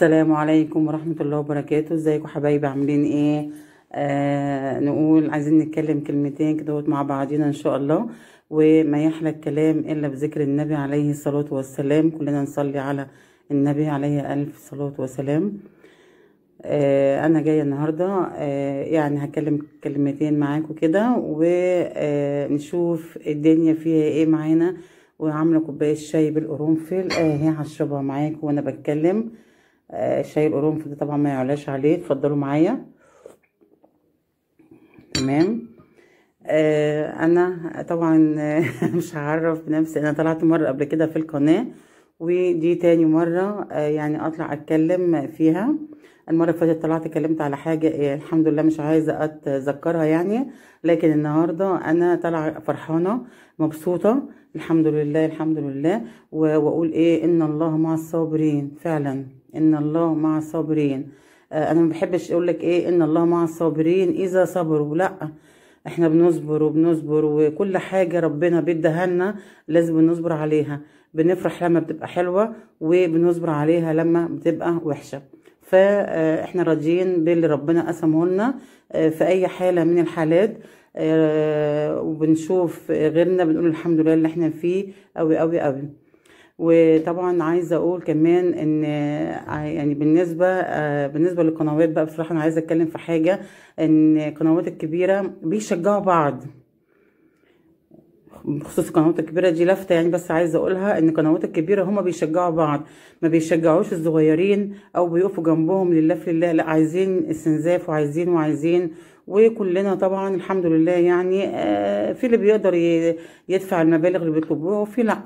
السلام عليكم ورحمة الله وبركاته ازيكم حبايبي عاملين ايه آه نقول عايزين نتكلم كلمتين كده مع بعضينا ان شاء الله وما يحلى الكلام الا بذكر النبي عليه الصلاة والسلام كلنا نصلي على النبي عليه الف صلاة وسلام آه انا جاية النهاردة آه يعني هتكلم كلمتين معاكم كده ونشوف آه، الدنيا فيها ايه معانا وعامله كوبايه شاي بالقرنفل اهي آه، هشربها معاكم وانا بتكلم آه، شاي القرنفل ده طبعا ما يعلاش عليه اتفضلوا معايا تمام آه، انا طبعا مش هعرف نفسي انا طلعت مره قبل كده في القناه ودي تاني مره آه، يعني اطلع اتكلم فيها المره اللي فاتت طلعت اتكلمت على حاجه الحمد لله مش عايزه اتذكرها يعني لكن النهارده انا طالعه فرحانه مبسوطه الحمد لله الحمد لله واقول ايه ان الله مع الصابرين فعلا ان الله مع الصابرين آه، انا ما بحبش اقول لك ايه ان الله مع الصابرين اذا صبروا لا احنا بنصبر وبنصبر وكل حاجه ربنا بيديها لنا لازم نصبر عليها بنفرح لما بتبقى حلوه وبنصبر عليها لما بتبقى وحشه فاحنا آه، راضيين باللي ربنا قسمه لنا آه، في اي حاله من الحالات وبنشوف غيرنا بنقول الحمد لله اللي احنا فيه قوي قوي قوي وطبعا عايزه اقول كمان ان آه، يعني بالنسبه آه، بالنسبه للقنوات بقى بصراحه انا عايزه اتكلم في حاجه ان القنوات الكبيره بيشجعوا بعض بخصوص القنوات الكبيرة دي لفتة يعني بس عايزة اقولها ان القنوات الكبيرة هما بيشجعوا بعض ما بيشجعوش الصغيرين او بيقفوا جنبهم لله في الله لا عايزين استنزاف وعايزين وعايزين وكلنا طبعا الحمد لله يعني آه، في اللي بيقدر يدفع المبالغ اللي بيطلبوها وفي لأ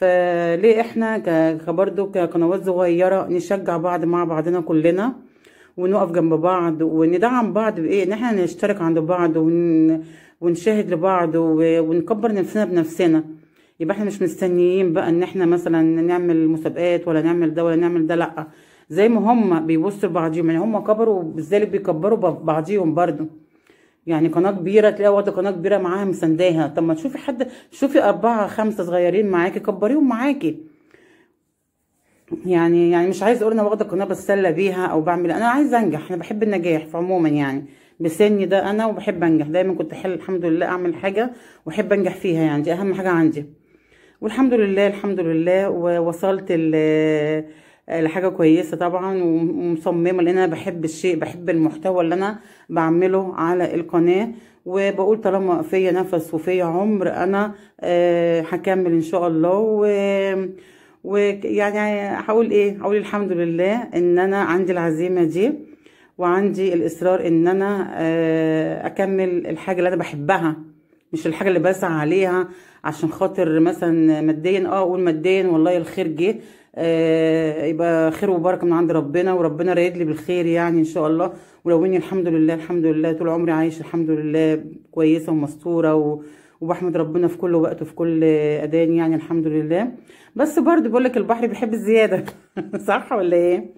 فليه احنا كبرده كقنوات صغيره نشجع بعض مع بعضنا كلنا ونقف جنب بعض وندعم بعض بايه ان احنا نشترك عند بعض ون... ونشاهد لبعض و... ونكبر نفسنا بنفسنا يبقى احنا مش مستنيين بقى ان احنا مثلا نعمل مسابقات ولا نعمل ده ولا نعمل ده لا زي ما هم بيبصوا لبعضيهم يعني هم كبروا بالذات بيكبروا بعضيهم برضه يعني قناه كبيره تلاقي واخده قناه كبيره معاها مسنداها طب ما تشوفي حد شوفي اربعه خمسه صغيرين معاكي كبريهم معاكي يعني يعني مش عايز اقول انا واخده قناه بتسلى بيها او بعمل انا عايزه انجح انا بحب النجاح في عموما يعني بسني ده انا وبحب انجح دايما كنت احل الحمد لله اعمل حاجه واحب انجح فيها يعني دي اهم حاجه عندي والحمد لله الحمد لله ووصلت لحاجه كويسه طبعا ومصممه لان انا بحب الشيء بحب المحتوى اللي انا بعمله على القناه وبقول طالما فيا نفس وفيا عمر انا آه، هكمل ان شاء الله و ويعني هقول ايه هقول الحمد لله ان انا عندي العزيمه دي وعندي الاصرار ان انا آه، اكمل الحاجه اللي انا بحبها مش الحاجه اللي بسعى عليها عشان خاطر مثلا ماديا اه اقول ماديا والله الخير جه آه، يبقى خير وبركه من عند ربنا وربنا رايد لي بالخير يعني ان شاء الله ولو اني الحمد لله الحمد لله طول عمري عايشه الحمد لله كويسه ومستوره و... وبحمد ربنا في كل وقت وفي كل أدان يعني الحمد لله بس برضو بقول لك البحر بيحب الزياده صح ولا ايه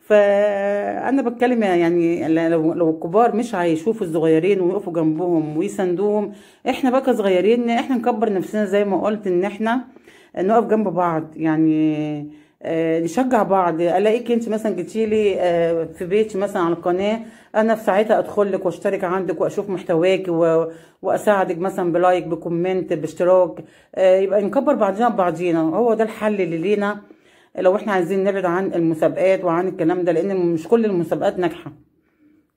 فانا بتكلم يعني لو لو الكبار مش هيشوفوا الصغيرين ويقفوا جنبهم ويساندوهم احنا بقى صغيرين احنا نكبر نفسنا زي ما قلت ان احنا آه، نقف جنب بعض يعني آه، نشجع بعض الاقيك انت مثلا جيتي لي آه، في بيتي مثلا على القناه انا في ساعتها ادخل لك واشترك عندك واشوف محتواك و... واساعدك مثلا بلايك بكومنت باشتراك يبقى نكبر بعضنا ببعضينا هو ده الحل اللي لينا لو احنا عايزين نبعد عن المسابقات وعن الكلام ده لان مش كل المسابقات ناجحه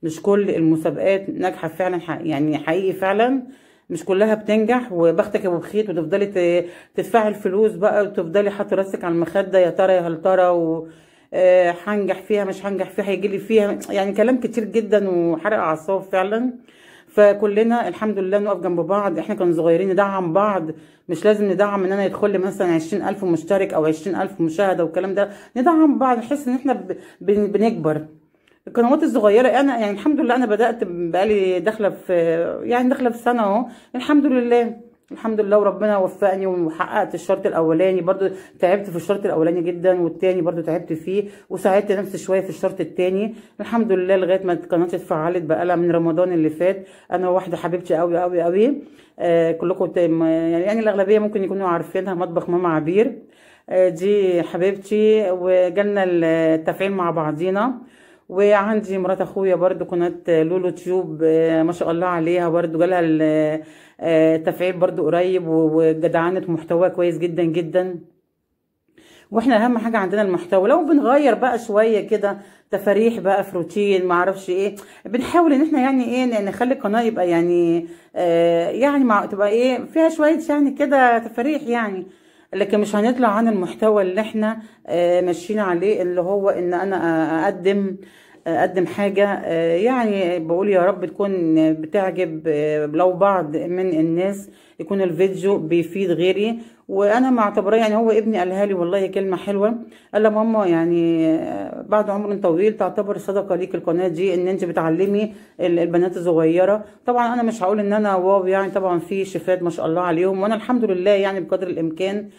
مش كل المسابقات ناجحه فعلا يعني حقيقي فعلا مش كلها بتنجح وبختك يا ابو بخيت وتفضلي تدفعي الفلوس بقى وتفضلي حاطه راسك على المخده يا ترى يا هل ترى و آه، هنجح فيها مش هنجح فيها هيجي لي فيها يعني كلام كتير جدا وحرق اعصاب فعلا فكلنا الحمد لله نقف جنب بعض احنا كنا صغيرين ندعم بعض مش لازم ندعم ان انا يدخل لي مثلا 20000 مشترك او 20000 مشاهده والكلام ده ندعم بعض نحس ان احنا بنكبر القنوات الصغيره انا يعني الحمد لله انا بدات بقالي داخله في يعني داخله في سنه اهو الحمد لله الحمد لله وربنا وفقني وحققت الشرط الاولاني برضو تعبت في الشرط الاولاني جدا والتاني برضو تعبت فيه وساعدت نفسي شويه في الشرط التاني الحمد لله لغايه ما القناه اتفعلت بقالها من رمضان اللي فات انا واحده حبيبتي قوي قوي قوي آه كلكم يعني, يعني الاغلبيه ممكن يكونوا عارفينها مطبخ ماما عبير آه دي حبيبتي وجالنا التفعيل مع بعضينا وعندي مرات اخويا برضو قناه لولو تيوب آه، ما شاء الله عليها برضو جالها التفعيل آه، برضو قريب وجدعنت محتوى كويس جدا جدا واحنا اهم حاجه عندنا المحتوى لو بنغير بقى شويه كده تفاريح بقى في روتين معرفش ايه بنحاول ان احنا يعني ايه نخلي القناه يبقى يعني آه يعني مع تبقى ايه فيها شويه يعني كده تفاريح يعني لكن مش هنطلع عن المحتوى اللي احنا آه، ماشيين عليه اللي هو ان انا اقدم اقدم حاجه آه، يعني بقول يا رب تكون بتعجب آه، لو بعض من الناس يكون الفيديو بيفيد غيري وانا معتبراه يعني هو ابني قالها لي والله كلمه حلوه قال لها ماما يعني آه، بعد عمر طويل تعتبر صدقه ليك القناه دي ان انت بتعلمي البنات الصغيره طبعا انا مش هقول ان انا واو يعني طبعا في شيفات ما شاء الله عليهم وانا الحمد لله يعني بقدر الامكان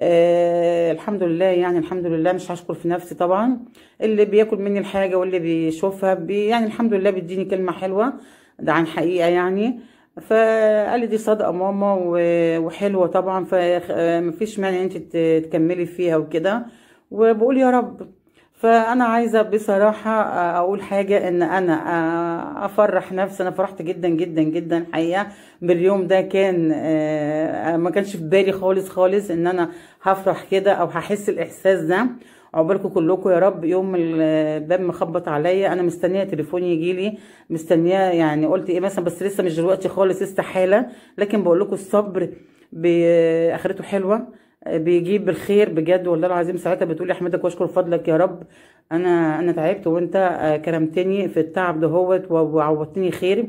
آه الحمد لله يعني الحمد لله مش هشكر في نفسي طبعا اللي بياكل مني الحاجه واللي بيشوفها بي يعني الحمد لله بيديني كلمه حلوه ده عن حقيقه يعني فقال لي دي صدقه ماما وحلوه طبعا فمفيش آه، مانع انت تكملي فيها وكده وبقول يا رب فانا عايزه بصراحه اقول حاجه ان انا افرح نفسي انا فرحت جدا جدا جدا حقيقه باليوم ده كان آه، ما كانش في بالي خالص خالص ان انا هفرح كده او هحس الاحساس ده عقبالكم كلكم يا رب يوم الباب مخبط عليا انا مستنيه تليفون يجي لي مستنيه يعني قلت ايه مثلا بس لسه مش دلوقتي خالص استحاله لكن بقول لكم الصبر باخرته حلوه بيجيب الخير بجد والله العظيم ساعتها بتقول احمدك واشكر فضلك يا رب انا انا تعبت وانت آه، كرمتني في التعب دهوت وعوضتني خير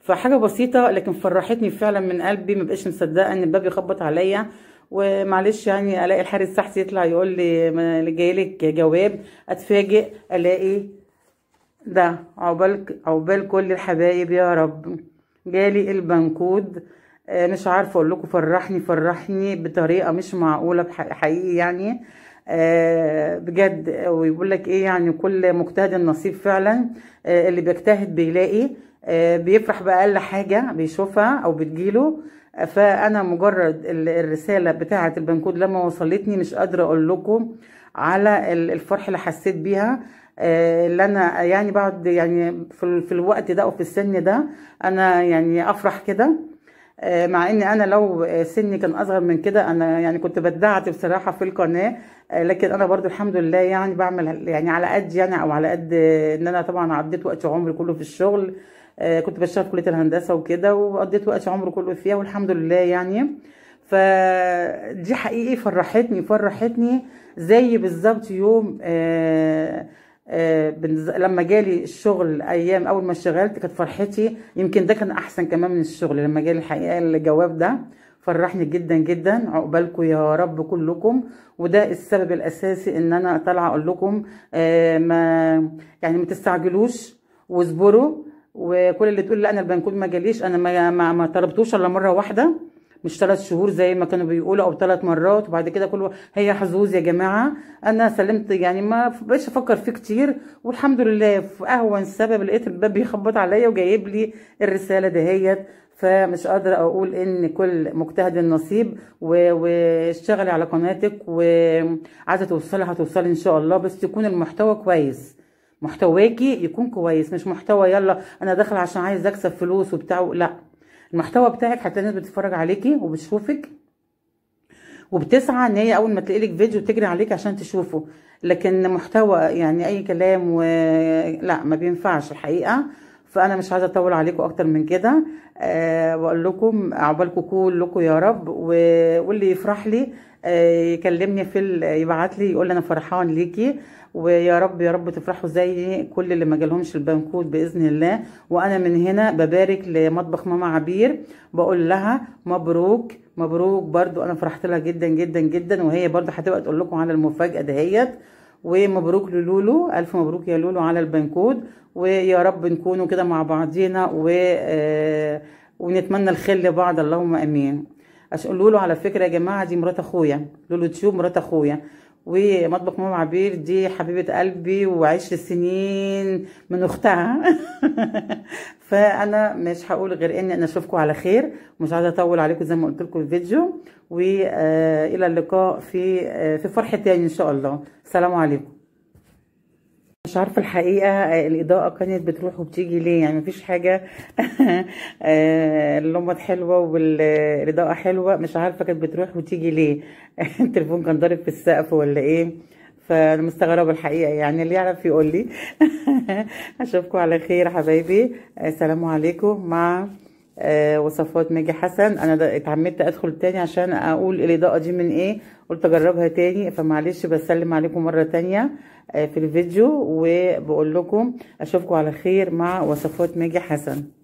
فحاجه بسيطه لكن فرحتني فعلا من قلبي ما بقاش مصدقه ان الباب يخبط عليا ومعلش يعني الاقي الحارس صحتي يطلع يقول لي جايلك جواب اتفاجئ الاقي ده عقبال عقبال كل الحبايب يا رب جالي البنكود آه، مش عارفه اقول لكم فرحني فرحني بطريقه مش معقوله حقيقي يعني آه، بجد ويقول لك ايه يعني كل مجتهد النصيب فعلا آه، اللي بيجتهد بيلاقي بيفرح باقل حاجه بيشوفها او بتجيله فانا مجرد الرساله بتاعه البنكود لما وصلتني مش قادره اقول لكم على الفرح اللي حسيت بيها اللي انا يعني بعد يعني في الوقت ده او في السن ده انا يعني افرح كده آه، مع ان انا لو آه، سني كان اصغر من كده انا يعني كنت بدعت بصراحه في القناه آه، لكن انا برضو الحمد لله يعني بعمل يعني على قد يعني او على قد ان انا طبعا عديت وقت عمري كله في الشغل كنت بشتغل في كليه الهندسه وكده وقضيت وقت عمري كله فيها والحمد لله يعني فدي حقيقي فرحتني فرحتني زي بالظبط يوم آه آه، لما جالي الشغل ايام اول ما اشتغلت كانت فرحتي يمكن ده كان احسن كمان من الشغل لما جالي الحقيقه الجواب ده فرحني جدا جدا عقبالكم يا رب كلكم وده السبب الاساسي ان انا طالعه اقول لكم آه، ما يعني ما تستعجلوش واصبروا وكل اللي تقول لا انا البنكود ما جاليش انا ما ما, ما طلبتوش الا مره واحده مش ثلاث شهور زي ما كانوا بيقولوا او ثلاث مرات وبعد كده كله هي حظوظ يا جماعه انا سلمت يعني ما بقتش افكر فيه كتير والحمد لله في اهون سبب لقيت الباب بيخبط عليا وجايب لي الرساله دهيت فمش قادره اقول ان كل مجتهد نصيب واشتغلي على قناتك وعايزه توصلي هتوصلي ان شاء الله بس يكون المحتوى كويس محتواكي يكون كويس مش محتوى يلا انا داخل عشان عايز اكسب فلوس وبتاع لا المحتوى بتاعك هتلاقي الناس بتتفرج عليكي وبتشوفك وبتسعى ان هي اول ما تلاقي لك فيديو تجري عليك عشان تشوفه لكن محتوى يعني اي كلام و... لا ما بينفعش الحقيقه فانا مش عايزه اطول عليكم اكتر من كده أه بقول لكم عقبالكم كلكم يا رب واللي يفرح لي آه، يكلمني في يبعت لي يقول انا فرحان ليكي ويا رب يا رب تفرحوا زي كل اللي ما جالهمش البنكوت باذن الله وانا من هنا ببارك لمطبخ ماما عبير بقول لها مبروك مبروك برضو انا فرحت لها جدا جدا جدا وهي برضو هتبقى تقول لكم على المفاجاه دهيت ومبروك لولو الف مبروك يا لولو على البنكود ويا رب نكونوا كده مع بعضينا و آه، ونتمنى الخير لبعض اللهم امين عشان قولوا له على فكره يا جماعه دي مرات اخويا لولو تيوب مرات اخويا ومطبخ ماما عبير دي حبيبه قلبي وعشر سنين من اختها فانا مش هقول غير ان انا اشوفكم على خير مش عايزه اطول عليكم زي ما قلت لكم الفيديو والى آه، اللقاء في آه، في فرح تاني ان شاء الله سلام عليكم مش عارفه الحقيقه آه، الاضاءه كانت بتروح وبتيجي ليه يعني مفيش حاجه آه، اللمبه حلوه والاضاءه حلوه مش عارفه كانت بتروح وتيجي ليه التليفون كان ضارب في السقف ولا ايه فانا مستغربه الحقيقه يعني اللي يعرف يقول لي اشوفكم على خير حبايبي آه، السلام عليكم مع آه، وصفات ناجي حسن انا اتعمدت ادخل تاني عشان اقول الاضاءه دي من ايه قلت اجربها تاني فمعلش بسلم عليكم مره تانيه آه، في الفيديو وبقول لكم اشوفكم على خير مع وصفات ناجي حسن